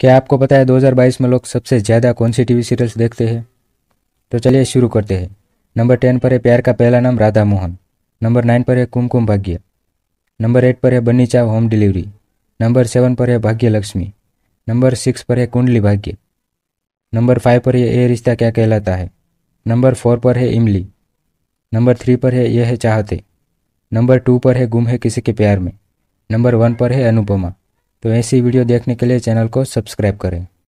क्या आपको पता है 2022 में लोग सबसे ज़्यादा कौन सी टीवी सीरियल्स देखते हैं तो चलिए शुरू करते हैं नंबर टेन पर है प्यार का पहला नाम राधा मोहन नंबर नाइन पर है कुमकुम भाग्य नंबर एट पर है बन्नी चाव होम डिलीवरी नंबर सेवन पर है भाग्य लक्ष्मी नंबर सिक्स पर है कुंडली भाग्य नंबर फाइव पर है ये रिश्ता क्या कहलाता है नंबर फोर पर है इमली नंबर थ्री पर है यह है चाहते नंबर टू पर है गुम है किसी के प्यार में नंबर वन पर है अनुपमा तो ऐसी वीडियो देखने के लिए चैनल को सब्सक्राइब करें